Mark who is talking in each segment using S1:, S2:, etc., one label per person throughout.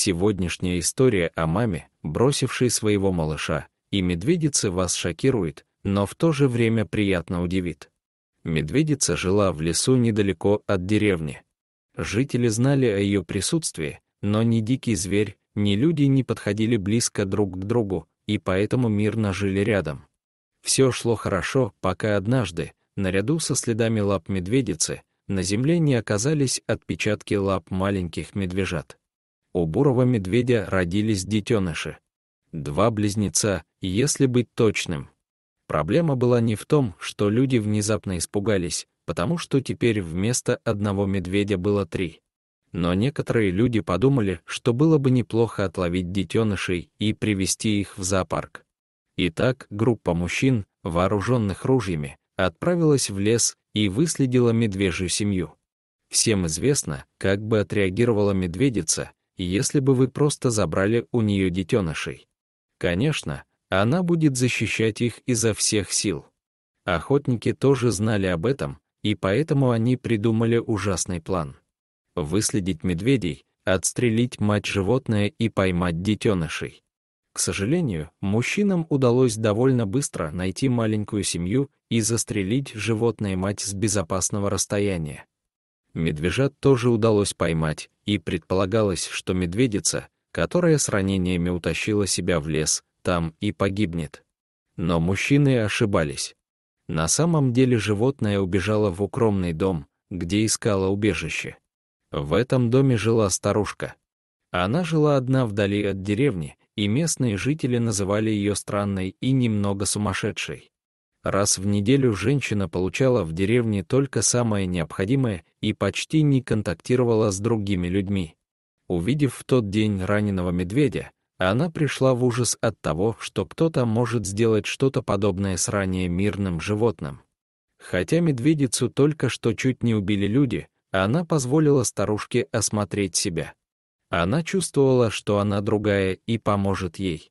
S1: Сегодняшняя история о маме, бросившей своего малыша, и медведице вас шокирует, но в то же время приятно удивит. Медведица жила в лесу недалеко от деревни. Жители знали о ее присутствии, но ни дикий зверь, ни люди не подходили близко друг к другу, и поэтому мирно жили рядом. Все шло хорошо, пока однажды, наряду со следами лап медведицы, на земле не оказались отпечатки лап маленьких медвежат у бурого медведя родились детеныши. Два близнеца, если быть точным. Проблема была не в том, что люди внезапно испугались, потому что теперь вместо одного медведя было три. Но некоторые люди подумали, что было бы неплохо отловить детенышей и привести их в зоопарк. Итак, группа мужчин, вооруженных ружьями, отправилась в лес и выследила медвежью семью. Всем известно, как бы отреагировала медведица, если бы вы просто забрали у нее детенышей. Конечно, она будет защищать их изо всех сил. Охотники тоже знали об этом, и поэтому они придумали ужасный план. Выследить медведей, отстрелить мать животное и поймать детенышей. К сожалению, мужчинам удалось довольно быстро найти маленькую семью и застрелить животное мать с безопасного расстояния. Медвежат тоже удалось поймать, и предполагалось, что медведица, которая с ранениями утащила себя в лес, там и погибнет. Но мужчины ошибались. На самом деле животное убежало в укромный дом, где искала убежище. В этом доме жила старушка. Она жила одна вдали от деревни, и местные жители называли ее странной и немного сумасшедшей. Раз в неделю женщина получала в деревне только самое необходимое и почти не контактировала с другими людьми. Увидев в тот день раненого медведя, она пришла в ужас от того, что кто-то может сделать что-то подобное с ранее мирным животным. Хотя медведицу только что чуть не убили люди, она позволила старушке осмотреть себя. Она чувствовала, что она другая и поможет ей.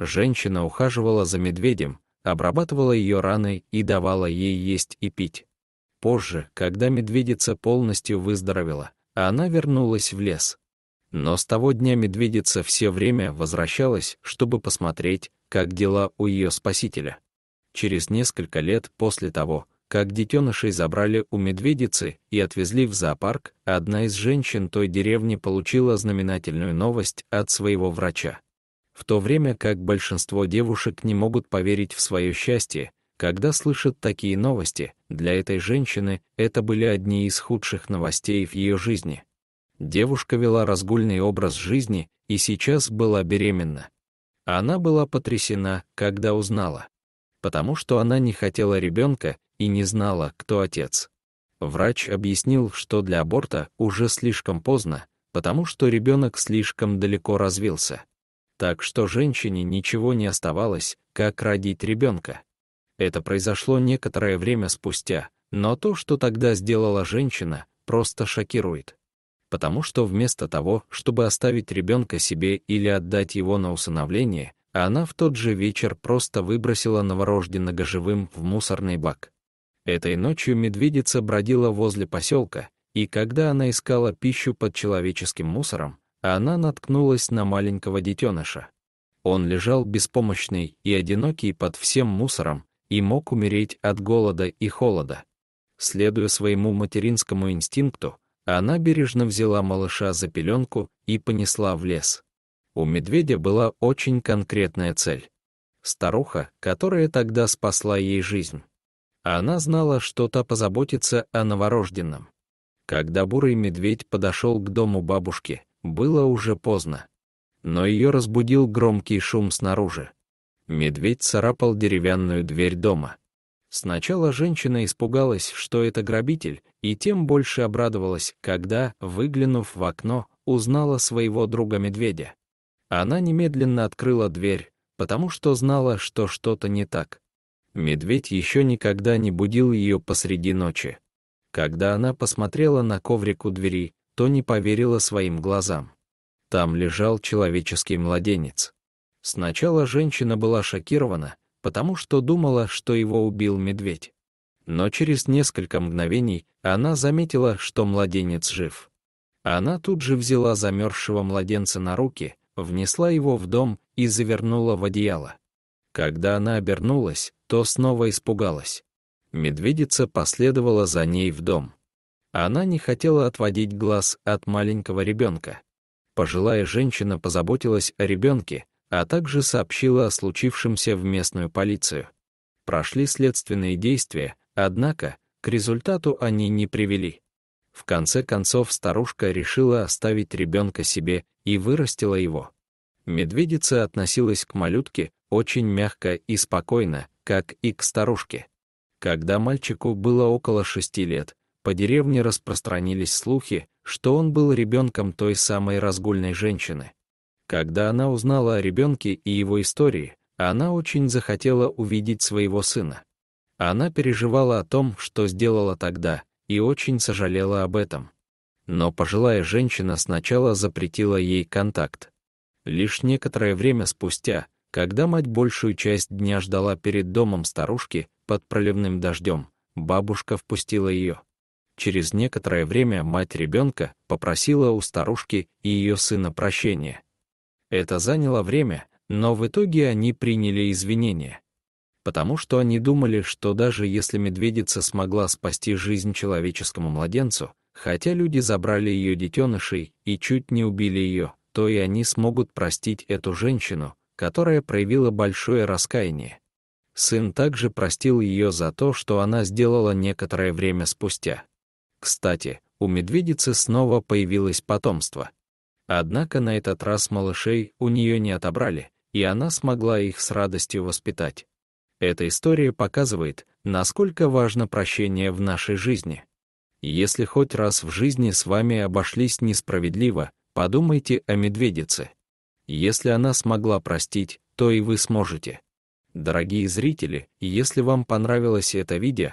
S1: Женщина ухаживала за медведем, обрабатывала ее раны и давала ей есть и пить. Позже, когда медведица полностью выздоровела, она вернулась в лес. Но с того дня медведица все время возвращалась, чтобы посмотреть, как дела у ее спасителя. Через несколько лет после того, как детенышей забрали у медведицы и отвезли в зоопарк, одна из женщин той деревни получила знаменательную новость от своего врача в то время как большинство девушек не могут поверить в свое счастье, когда слышат такие новости, для этой женщины это были одни из худших новостей в ее жизни. Девушка вела разгульный образ жизни и сейчас была беременна. Она была потрясена, когда узнала. Потому что она не хотела ребенка и не знала, кто отец. Врач объяснил, что для аборта уже слишком поздно, потому что ребенок слишком далеко развился так что женщине ничего не оставалось, как родить ребенка. Это произошло некоторое время спустя, но то, что тогда сделала женщина, просто шокирует. Потому что вместо того, чтобы оставить ребенка себе или отдать его на усыновление, она в тот же вечер просто выбросила новорожденного живым в мусорный бак. Этой ночью медведица бродила возле поселка, и когда она искала пищу под человеческим мусором, она наткнулась на маленького детеныша. Он лежал беспомощный и одинокий под всем мусором и мог умереть от голода и холода. Следуя своему материнскому инстинкту, она бережно взяла малыша за пеленку и понесла в лес. У медведя была очень конкретная цель. Старуха, которая тогда спасла ей жизнь. Она знала, что та позаботится о новорожденном. Когда бурый медведь подошел к дому бабушки, было уже поздно. Но ее разбудил громкий шум снаружи. Медведь царапал деревянную дверь дома. Сначала женщина испугалась, что это грабитель, и тем больше обрадовалась, когда, выглянув в окно, узнала своего друга-медведя. Она немедленно открыла дверь, потому что знала, что что-то не так. Медведь еще никогда не будил ее посреди ночи. Когда она посмотрела на коврик у двери, то не поверила своим глазам. Там лежал человеческий младенец. Сначала женщина была шокирована, потому что думала, что его убил медведь. Но через несколько мгновений она заметила, что младенец жив. Она тут же взяла замерзшего младенца на руки, внесла его в дом и завернула в одеяло. Когда она обернулась, то снова испугалась. Медведица последовала за ней в дом. Она не хотела отводить глаз от маленького ребенка. Пожилая женщина позаботилась о ребенке, а также сообщила о случившемся в местную полицию. Прошли следственные действия, однако к результату они не привели. В конце концов старушка решила оставить ребенка себе и вырастила его. Медведица относилась к малютке очень мягко и спокойно, как и к старушке. Когда мальчику было около шести лет, по деревне распространились слухи, что он был ребенком той самой разгульной женщины. Когда она узнала о ребенке и его истории, она очень захотела увидеть своего сына. Она переживала о том, что сделала тогда, и очень сожалела об этом. Но пожилая женщина сначала запретила ей контакт. Лишь некоторое время спустя, когда мать большую часть дня ждала перед домом старушки под проливным дождем, бабушка впустила ее. Через некоторое время мать ребенка попросила у старушки и ее сына прощения. Это заняло время, но в итоге они приняли извинения. Потому что они думали, что даже если медведица смогла спасти жизнь человеческому младенцу, хотя люди забрали ее детенышей и чуть не убили ее, то и они смогут простить эту женщину, которая проявила большое раскаяние. Сын также простил ее за то, что она сделала некоторое время спустя. Кстати, у медведицы снова появилось потомство. Однако на этот раз малышей у нее не отобрали, и она смогла их с радостью воспитать. Эта история показывает, насколько важно прощение в нашей жизни. Если хоть раз в жизни с вами обошлись несправедливо, подумайте о медведице. Если она смогла простить, то и вы сможете. Дорогие зрители, если вам понравилось это видео,